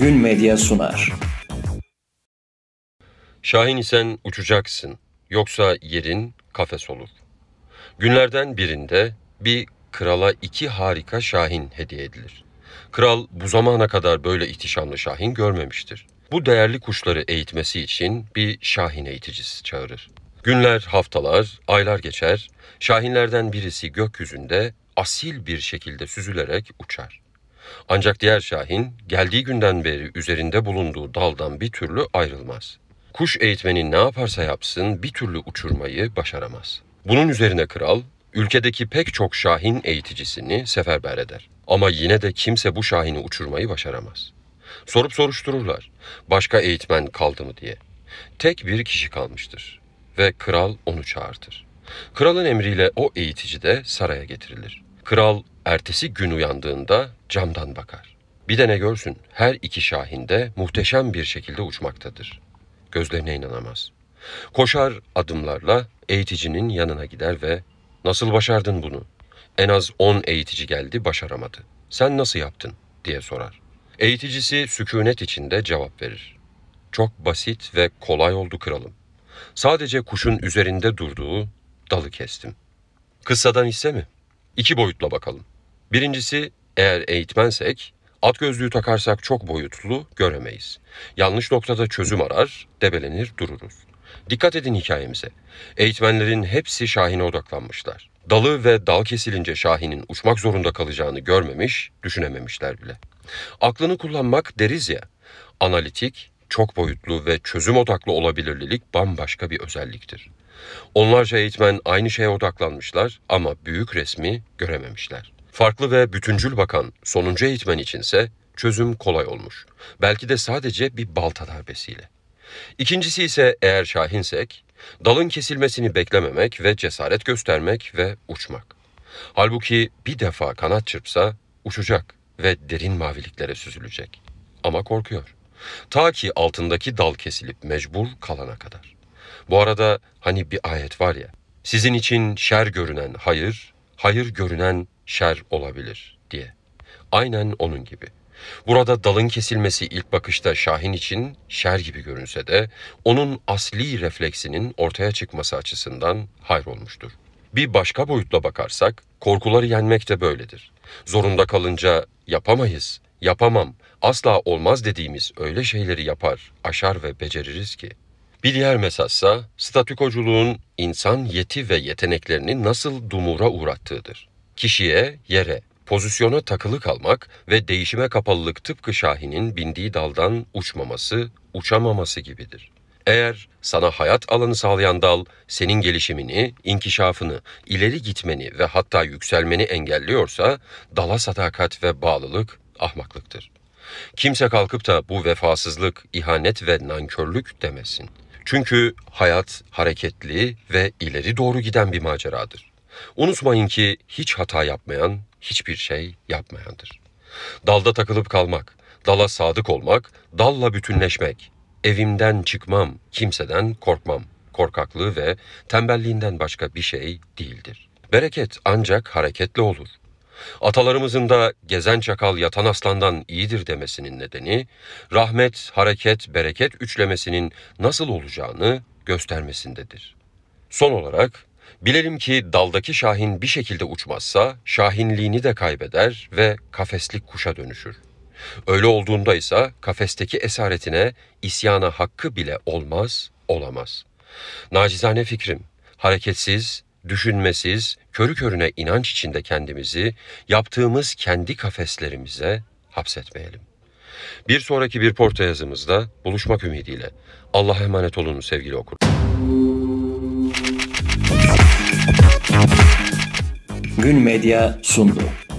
Gün Medya sunar. Şahin isen uçacaksın, yoksa yerin kafes olur. Günlerden birinde bir krala iki harika şahin hediye edilir. Kral bu zamana kadar böyle ihtişamlı şahin görmemiştir. Bu değerli kuşları eğitmesi için bir şahin eğiticisi çağırır. Günler, haftalar, aylar geçer. Şahinlerden birisi gökyüzünde asil bir şekilde süzülerek uçar. Ancak diğer şahin geldiği günden beri üzerinde bulunduğu daldan bir türlü ayrılmaz. Kuş eğitmeni ne yaparsa yapsın bir türlü uçurmayı başaramaz. Bunun üzerine kral ülkedeki pek çok şahin eğiticisini seferber eder. Ama yine de kimse bu şahini uçurmayı başaramaz. Sorup soruştururlar. Başka eğitmen kaldı mı diye. Tek bir kişi kalmıştır ve kral onu çağırtır. Kralın emriyle o eğitici de saraya getirilir. Kral ertesi gün uyandığında camdan bakar. Bir de ne görsün her iki şahin de muhteşem bir şekilde uçmaktadır. Gözlerine inanamaz. Koşar adımlarla eğiticinin yanına gider ve ''Nasıl başardın bunu? En az on eğitici geldi başaramadı. Sen nasıl yaptın?'' diye sorar. Eğiticisi sükunet içinde cevap verir. Çok basit ve kolay oldu kralım. Sadece kuşun üzerinde durduğu dalı kestim. Kıssadan ise mi?'' iki boyutla bakalım. Birincisi eğer eğitmensek at gözlüğü takarsak çok boyutlu göremeyiz. Yanlış noktada çözüm arar, debelenir dururuz. Dikkat edin hikayemize. Eğitmenlerin hepsi Şahin'e odaklanmışlar. Dalı ve dal kesilince Şahin'in uçmak zorunda kalacağını görmemiş, düşünememişler bile. Aklını kullanmak deriz ya, analitik, çok boyutlu ve çözüm odaklı olabilirlilik bambaşka bir özelliktir. Onlarca eğitmen şey aynı şeye odaklanmışlar ama büyük resmi görememişler. Farklı ve bütüncül bakan sonuncu eğitmen içinse çözüm kolay olmuş. Belki de sadece bir balta darbesiyle. İkincisi ise eğer şahinsek, dalın kesilmesini beklememek ve cesaret göstermek ve uçmak. Halbuki bir defa kanat çırpsa uçacak ve derin maviliklere süzülecek. Ama korkuyor. Ta ki altındaki dal kesilip mecbur kalana kadar. Bu arada hani bir ayet var ya, sizin için şer görünen hayır, hayır görünen şer olabilir diye. Aynen onun gibi. Burada dalın kesilmesi ilk bakışta Şahin için şer gibi görünse de onun asli refleksinin ortaya çıkması açısından hayır olmuştur. Bir başka boyutla bakarsak korkuları yenmek de böyledir. Zorunda kalınca yapamayız, yapamam, asla olmaz dediğimiz öyle şeyleri yapar, aşar ve beceririz ki bir diğer mesajsa, statükoculuğun insan yeti ve yeteneklerini nasıl dumura uğrattığıdır. Kişiye, yere, pozisyona takılı kalmak ve değişime kapalılık tıpkı Şahin'in bindiği daldan uçmaması, uçamaması gibidir. Eğer sana hayat alanı sağlayan dal senin gelişimini, inkişafını, ileri gitmeni ve hatta yükselmeni engelliyorsa dala sadakat ve bağlılık ahmaklıktır. Kimse kalkıp da bu vefasızlık, ihanet ve nankörlük demesin.'' Çünkü hayat hareketli ve ileri doğru giden bir maceradır. Unutmayın ki hiç hata yapmayan hiçbir şey yapmayandır. Dalda takılıp kalmak, dala sadık olmak, dalla bütünleşmek, evimden çıkmam, kimseden korkmam, korkaklığı ve tembelliğinden başka bir şey değildir. Bereket ancak hareketle olur. Atalarımızın da gezen çakal yatan aslandan iyidir demesinin nedeni, rahmet, hareket, bereket üçlemesinin nasıl olacağını göstermesindedir. Son olarak bilelim ki daldaki şahin bir şekilde uçmazsa şahinliğini de kaybeder ve kafeslik kuşa dönüşür. Öyle olduğunda ise kafesteki esaretine isyana hakkı bile olmaz, olamaz. Nacizane fikrim, hareketsiz, düşünmesiz, körü körüne inanç içinde kendimizi yaptığımız kendi kafeslerimize hapsetmeyelim. Bir sonraki bir porta yazımızda buluşmak ümidiyle. Allah'a emanet olun sevgili okur. Gün Medya sundu.